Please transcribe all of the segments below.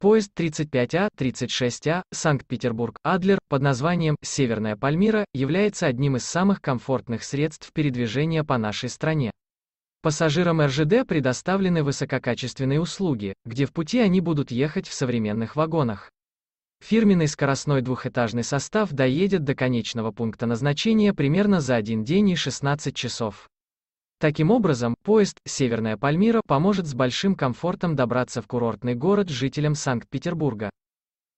Поезд 35А, 36А, Санкт-Петербург, Адлер, под названием «Северная Пальмира» является одним из самых комфортных средств передвижения по нашей стране. Пассажирам РЖД предоставлены высококачественные услуги, где в пути они будут ехать в современных вагонах. Фирменный скоростной двухэтажный состав доедет до конечного пункта назначения примерно за один день и 16 часов. Таким образом, поезд «Северная Пальмира» поможет с большим комфортом добраться в курортный город жителям Санкт-Петербурга.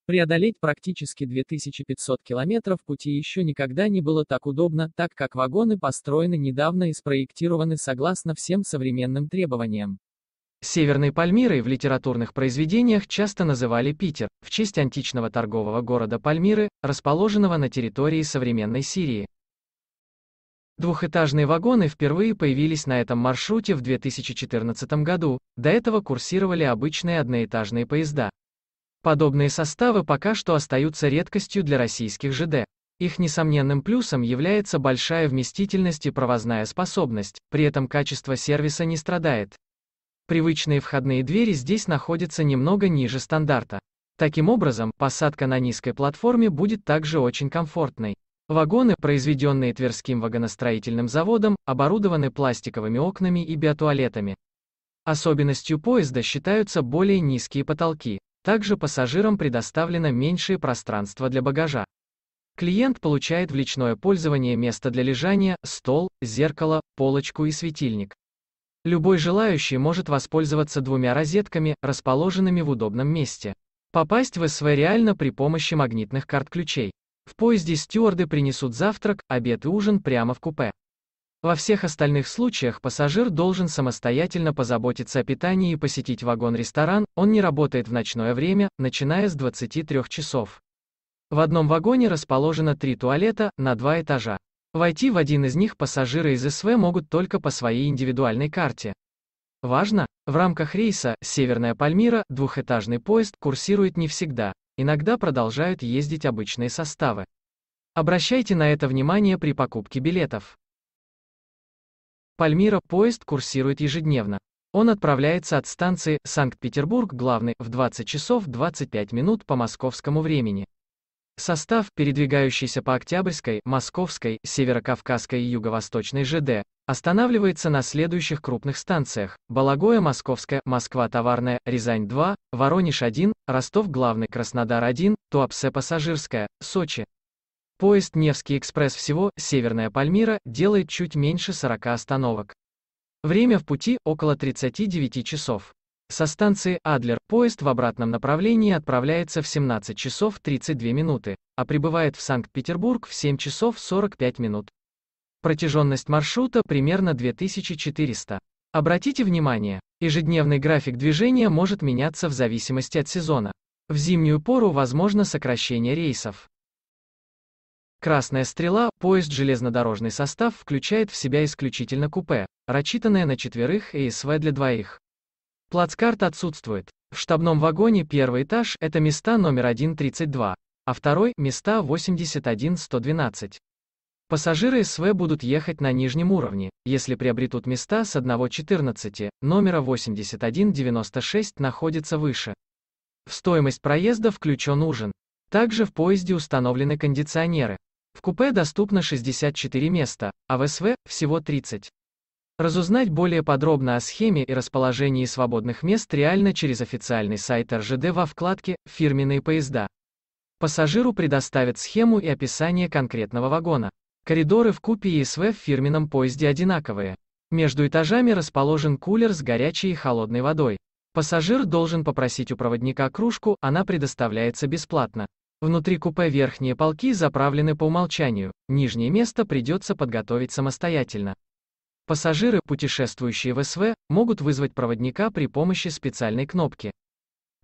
Преодолеть практически 2500 километров пути еще никогда не было так удобно, так как вагоны построены недавно и спроектированы согласно всем современным требованиям. Северной Пальмирой в литературных произведениях часто называли Питер, в честь античного торгового города Пальмиры, расположенного на территории современной Сирии. Двухэтажные вагоны впервые появились на этом маршруте в 2014 году, до этого курсировали обычные одноэтажные поезда. Подобные составы пока что остаются редкостью для российских ЖД. Их несомненным плюсом является большая вместительность и провозная способность, при этом качество сервиса не страдает. Привычные входные двери здесь находятся немного ниже стандарта. Таким образом, посадка на низкой платформе будет также очень комфортной. Вагоны, произведенные Тверским вагоностроительным заводом, оборудованы пластиковыми окнами и биотуалетами. Особенностью поезда считаются более низкие потолки. Также пассажирам предоставлено меньшее пространство для багажа. Клиент получает в личное пользование место для лежания, стол, зеркало, полочку и светильник. Любой желающий может воспользоваться двумя розетками, расположенными в удобном месте. Попасть в СВ реально при помощи магнитных карт ключей. В поезде стюарды принесут завтрак, обед и ужин прямо в купе. Во всех остальных случаях пассажир должен самостоятельно позаботиться о питании и посетить вагон-ресторан, он не работает в ночное время, начиная с 23 часов. В одном вагоне расположено три туалета на два этажа. Войти в один из них пассажиры из СВ могут только по своей индивидуальной карте. Важно, в рамках рейса «Северная Пальмира» двухэтажный поезд курсирует не всегда, иногда продолжают ездить обычные составы. Обращайте на это внимание при покупке билетов. Пальмира поезд курсирует ежедневно. Он отправляется от станции Санкт-Петербург главный в 20 часов 25 минут по московскому времени. Состав, передвигающийся по Октябрьской, Московской, Северокавказской и Юго-Восточной ЖД, Останавливается на следующих крупных станциях. Балагоя Московская, Москва Товарная, Рязань 2, Воронеж 1, Ростов Главный, Краснодар 1, Туапсе Пассажирская, Сочи. Поезд Невский экспресс всего, Северная Пальмира, делает чуть меньше 40 остановок. Время в пути около 39 часов. Со станции Адлер поезд в обратном направлении отправляется в 17 часов 32 минуты, а прибывает в Санкт-Петербург в 7 часов 45 минут. Протяженность маршрута примерно 2400. Обратите внимание, ежедневный график движения может меняться в зависимости от сезона. В зимнюю пору возможно сокращение рейсов. Красная стрела, поезд железнодорожный состав включает в себя исключительно купе, рассчитанное на четверых и СВ для двоих. Плацкарт отсутствует. В штабном вагоне первый этаж – это места номер 132, а второй – места 81-112. Пассажиры СВ будут ехать на нижнем уровне, если приобретут места с 1.14, номера 8196 находится выше. В стоимость проезда включен ужин. Также в поезде установлены кондиционеры. В купе доступно 64 места, а в СВ – всего 30. Разузнать более подробно о схеме и расположении свободных мест реально через официальный сайт РЖД во вкладке «Фирменные поезда». Пассажиру предоставят схему и описание конкретного вагона. Коридоры в купе ЕСВ в фирменном поезде одинаковые. Между этажами расположен кулер с горячей и холодной водой. Пассажир должен попросить у проводника кружку, она предоставляется бесплатно. Внутри купе верхние полки заправлены по умолчанию, нижнее место придется подготовить самостоятельно. Пассажиры, путешествующие в СВ, могут вызвать проводника при помощи специальной кнопки.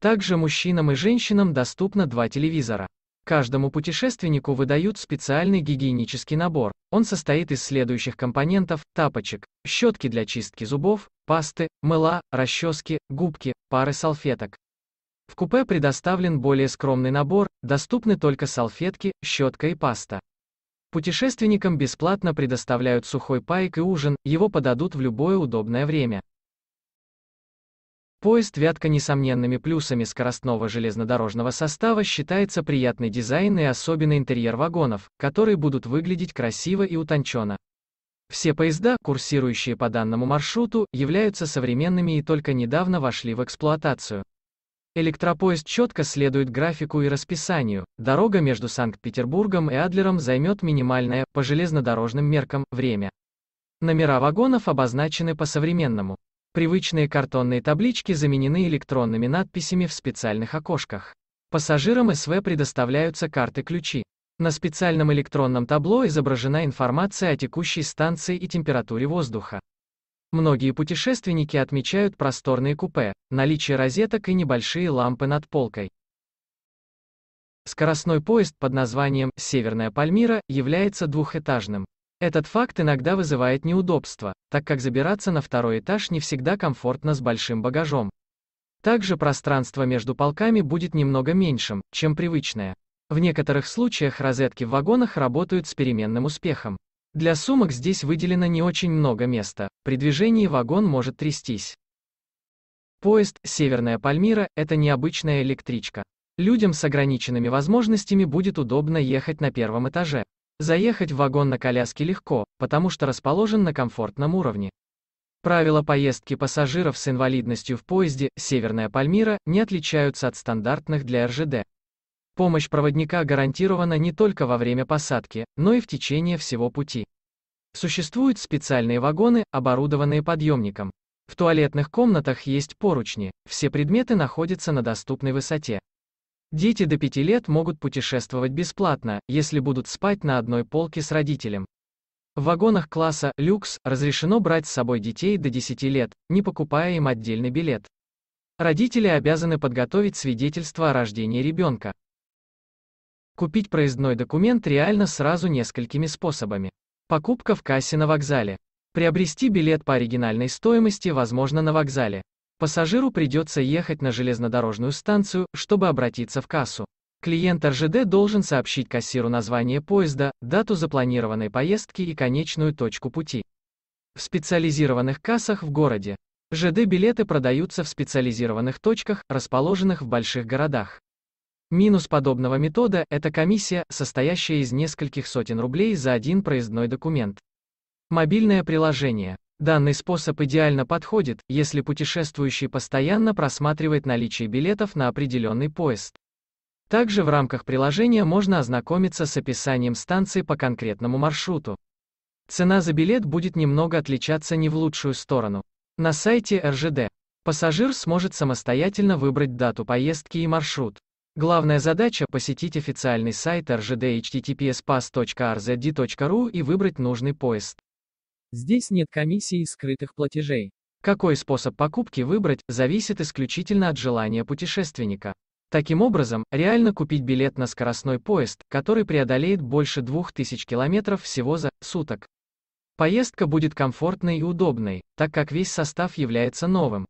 Также мужчинам и женщинам доступно два телевизора. Каждому путешественнику выдают специальный гигиенический набор. Он состоит из следующих компонентов – тапочек, щетки для чистки зубов, пасты, мыла, расчески, губки, пары салфеток. В купе предоставлен более скромный набор, доступны только салфетки, щетка и паста. Путешественникам бесплатно предоставляют сухой пайк и ужин, его подадут в любое удобное время. Поезд Вятка несомненными плюсами скоростного железнодорожного состава считается приятный дизайн и особенно интерьер вагонов, которые будут выглядеть красиво и утонченно. Все поезда, курсирующие по данному маршруту, являются современными и только недавно вошли в эксплуатацию. Электропоезд четко следует графику и расписанию. Дорога между Санкт-Петербургом и Адлером займет минимальное, по железнодорожным меркам, время. Номера вагонов обозначены по-современному. Привычные картонные таблички заменены электронными надписями в специальных окошках. Пассажирам СВ предоставляются карты-ключи. На специальном электронном табло изображена информация о текущей станции и температуре воздуха. Многие путешественники отмечают просторные купе, наличие розеток и небольшие лампы над полкой. Скоростной поезд под названием «Северная Пальмира» является двухэтажным. Этот факт иногда вызывает неудобства, так как забираться на второй этаж не всегда комфортно с большим багажом. Также пространство между полками будет немного меньшим, чем привычное. В некоторых случаях розетки в вагонах работают с переменным успехом. Для сумок здесь выделено не очень много места, при движении вагон может трястись. Поезд «Северная Пальмира» — это необычная электричка. Людям с ограниченными возможностями будет удобно ехать на первом этаже. Заехать в вагон на коляске легко, потому что расположен на комфортном уровне. Правила поездки пассажиров с инвалидностью в поезде «Северная Пальмира» не отличаются от стандартных для РЖД. Помощь проводника гарантирована не только во время посадки, но и в течение всего пути. Существуют специальные вагоны, оборудованные подъемником. В туалетных комнатах есть поручни, все предметы находятся на доступной высоте. Дети до 5 лет могут путешествовать бесплатно, если будут спать на одной полке с родителем. В вагонах класса «Люкс» разрешено брать с собой детей до 10 лет, не покупая им отдельный билет. Родители обязаны подготовить свидетельство о рождении ребенка. Купить проездной документ реально сразу несколькими способами. Покупка в кассе на вокзале. Приобрести билет по оригинальной стоимости возможно на вокзале. Пассажиру придется ехать на железнодорожную станцию, чтобы обратиться в кассу. Клиент РЖД должен сообщить кассиру название поезда, дату запланированной поездки и конечную точку пути. В специализированных кассах в городе. ЖД-билеты продаются в специализированных точках, расположенных в больших городах. Минус подобного метода – это комиссия, состоящая из нескольких сотен рублей за один проездной документ. Мобильное приложение. Данный способ идеально подходит, если путешествующий постоянно просматривает наличие билетов на определенный поезд. Также в рамках приложения можно ознакомиться с описанием станции по конкретному маршруту. Цена за билет будет немного отличаться не в лучшую сторону. На сайте РЖД пассажир сможет самостоятельно выбрать дату поездки и маршрут. Главная задача – посетить официальный сайт РЖД https и выбрать нужный поезд. Здесь нет комиссии и скрытых платежей. Какой способ покупки выбрать, зависит исключительно от желания путешественника. Таким образом, реально купить билет на скоростной поезд, который преодолеет больше 2000 километров всего за суток. Поездка будет комфортной и удобной, так как весь состав является новым.